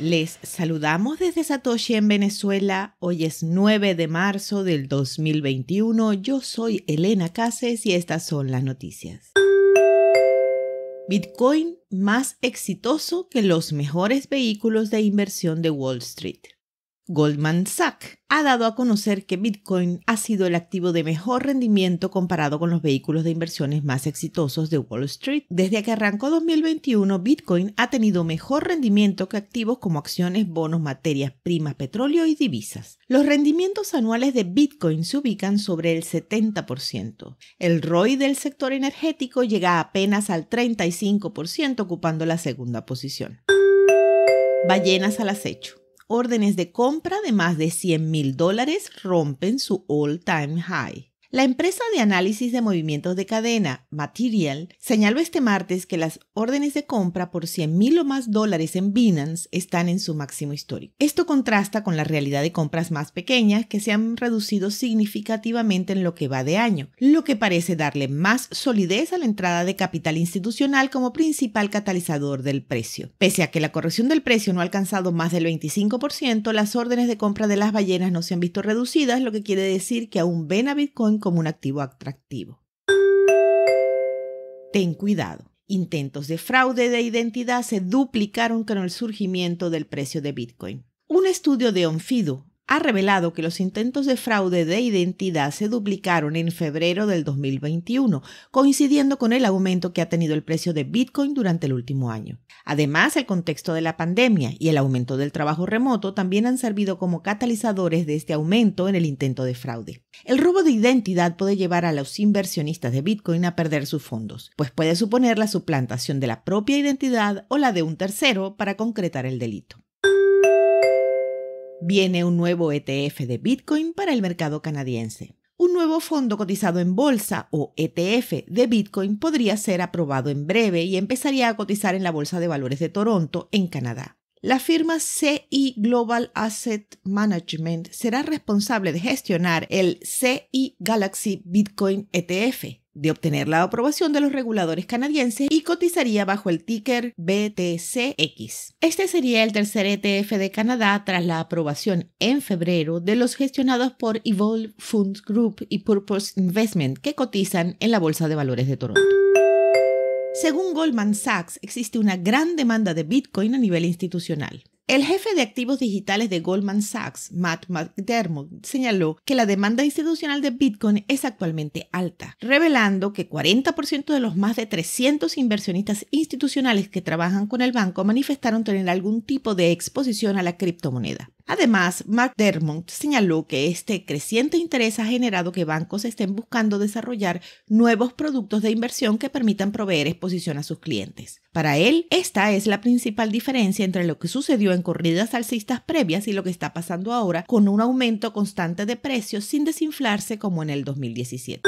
Les saludamos desde Satoshi en Venezuela. Hoy es 9 de marzo del 2021. Yo soy Elena Cases y estas son las noticias. Bitcoin más exitoso que los mejores vehículos de inversión de Wall Street. Goldman Sachs ha dado a conocer que Bitcoin ha sido el activo de mejor rendimiento comparado con los vehículos de inversiones más exitosos de Wall Street. Desde que arrancó 2021, Bitcoin ha tenido mejor rendimiento que activos como acciones, bonos, materias primas, petróleo y divisas. Los rendimientos anuales de Bitcoin se ubican sobre el 70%. El ROI del sector energético llega apenas al 35%, ocupando la segunda posición. Ballenas al acecho órdenes de compra de más de 100 mil dólares rompen su all-time high. La empresa de análisis de movimientos de cadena, Material, señaló este martes que las órdenes de compra por 100 mil o más dólares en Binance están en su máximo histórico. Esto contrasta con la realidad de compras más pequeñas que se han reducido significativamente en lo que va de año, lo que parece darle más solidez a la entrada de capital institucional como principal catalizador del precio. Pese a que la corrección del precio no ha alcanzado más del 25%, las órdenes de compra de las ballenas no se han visto reducidas, lo que quiere decir que aún ven a Bitcoin como un activo atractivo. Ten cuidado. Intentos de fraude de identidad se duplicaron con el surgimiento del precio de Bitcoin. Un estudio de Onfidu ha revelado que los intentos de fraude de identidad se duplicaron en febrero del 2021, coincidiendo con el aumento que ha tenido el precio de Bitcoin durante el último año. Además, el contexto de la pandemia y el aumento del trabajo remoto también han servido como catalizadores de este aumento en el intento de fraude. El robo de identidad puede llevar a los inversionistas de Bitcoin a perder sus fondos, pues puede suponer la suplantación de la propia identidad o la de un tercero para concretar el delito. Viene un nuevo ETF de Bitcoin para el mercado canadiense. Un nuevo fondo cotizado en bolsa o ETF de Bitcoin podría ser aprobado en breve y empezaría a cotizar en la Bolsa de Valores de Toronto, en Canadá. La firma CI Global Asset Management será responsable de gestionar el CI Galaxy Bitcoin ETF, de obtener la aprobación de los reguladores canadienses y cotizaría bajo el ticker BTCX. Este sería el tercer ETF de Canadá tras la aprobación en febrero de los gestionados por Evolve Fund Group y Purpose Investment que cotizan en la Bolsa de Valores de Toronto. Según Goldman Sachs, existe una gran demanda de Bitcoin a nivel institucional. El jefe de activos digitales de Goldman Sachs, Matt McDermott, señaló que la demanda institucional de Bitcoin es actualmente alta, revelando que 40% de los más de 300 inversionistas institucionales que trabajan con el banco manifestaron tener algún tipo de exposición a la criptomoneda. Además, McDermott señaló que este creciente interés ha generado que bancos estén buscando desarrollar nuevos productos de inversión que permitan proveer exposición a sus clientes. Para él, esta es la principal diferencia entre lo que sucedió en corridas alcistas previas y lo que está pasando ahora con un aumento constante de precios sin desinflarse como en el 2017.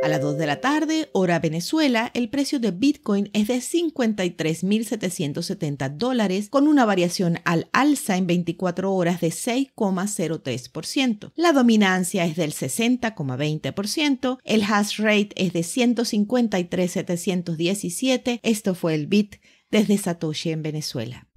A las 2 de la tarde, hora Venezuela, el precio de Bitcoin es de 53.770 dólares con una variación al alza en 24 horas de 6,03%. La dominancia es del 60,20%, el hash rate es de 153.717, esto fue el bit desde Satoshi en Venezuela.